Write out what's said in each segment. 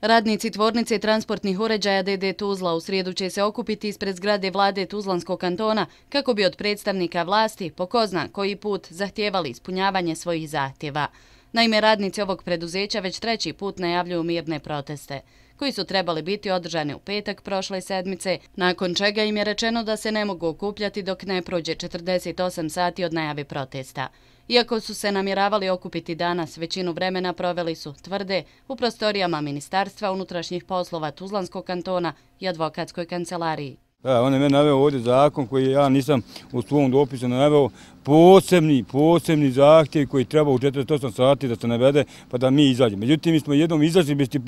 Radnici tvornice transportnih uređaja DD Tuzla u srijedu će se okupiti ispred zgrade vlade Tuzlanskog kantona kako bi od predstavnika vlasti pokozna koji put zahtjevali ispunjavanje svojih zahtjeva. Naime, radnici ovog preduzeća već treći put najavljuju mirne proteste, koji su trebali biti održani u petak prošle sedmice, nakon čega im je rečeno da se ne mogu okupljati dok ne prođe 48 sati od najave protesta. Iako su se namjeravali okupiti danas, većinu vremena proveli su, tvrde, u prostorijama Ministarstva unutrašnjih poslova Tuzlanskog kantona i advokatskoj kancelariji. Da, on je me naveo ovdje zakon koji ja nisam u svom dopisu naveo posebni, posebni zahtjev koji treba u 48 sati da se navede pa da mi izađe. Međutim, mi smo jednom izašli bez tih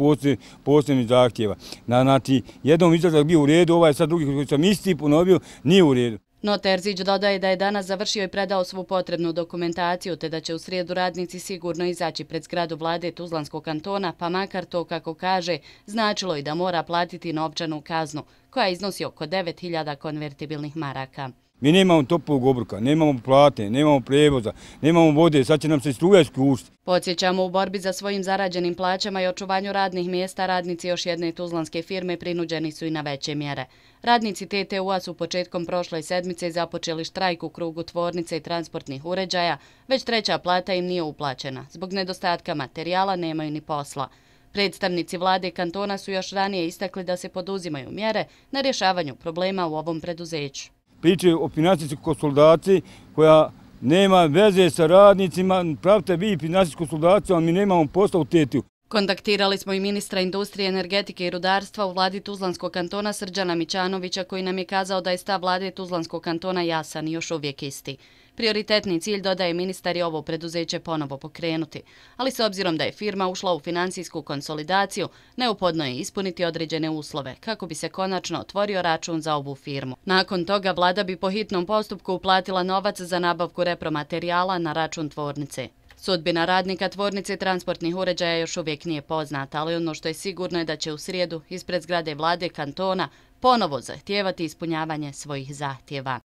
posebnih zahtjeva. Znači, jednom izašli da bi u redu, ovaj sad drugi koji sam isti ponovio, nije u redu. No Terzić dodaje da je danas završio i predao svu potrebnu dokumentaciju, te da će u srijedu radnici sigurno izaći pred zgradu vlade Tuzlanskog kantona, pa makar to, kako kaže, značilo i da mora platiti općanu kaznu, koja iznosi oko 9000 konvertibilnih maraka. Mi nemamo topog obruka, nemamo plate, nemamo prevoza, nemamo vode, sad će nam se struja ušti. Podsjećamo, u borbi za svojim zarađenim plaćama i očuvanju radnih mjesta radnici još jedne tuzlanske firme prinuđeni su i na veće mjere. Radnici TTU-a su početkom prošle sedmice započeli štrajk u krugu tvornice i transportnih uređaja, već treća plata im nije uplaćena. Zbog nedostatka materijala nemaju ni posla. Predstavnici vlade kantona su još ranije istakli da se poduzimaju mjere na rješavanju problema u ovom preduzeću priče o financijskoj konsolidaciji koja nema veze sa radnicima, pravite vi financijsku konsolidaciju, ali mi nemamo posla u tetiju. Kontaktirali smo i ministra industrije, energetike i rudarstva u vladi Tuzlanskog kantona Srđana Mićanovića koji nam je kazao da je stav vlade Tuzlanskog kantona jasan i još uvijek isti. Prioritetni cilj dodaje ministar i ovo preduzeće ponovo pokrenuti, ali se obzirom da je firma ušla u financijsku konsolidaciju, neupodno je ispuniti određene uslove kako bi se konačno otvorio račun za ovu firmu. Nakon toga vlada bi po hitnom postupku uplatila novac za nabavku repromaterijala na račun tvornice. Sudbina radnika tvornice transportnih uređaja još uvijek nije poznata, ali ono što je sigurno je da će u srijedu ispred zgrade vlade kantona ponovo zahtijevati ispunjavanje svojih zahtjeva.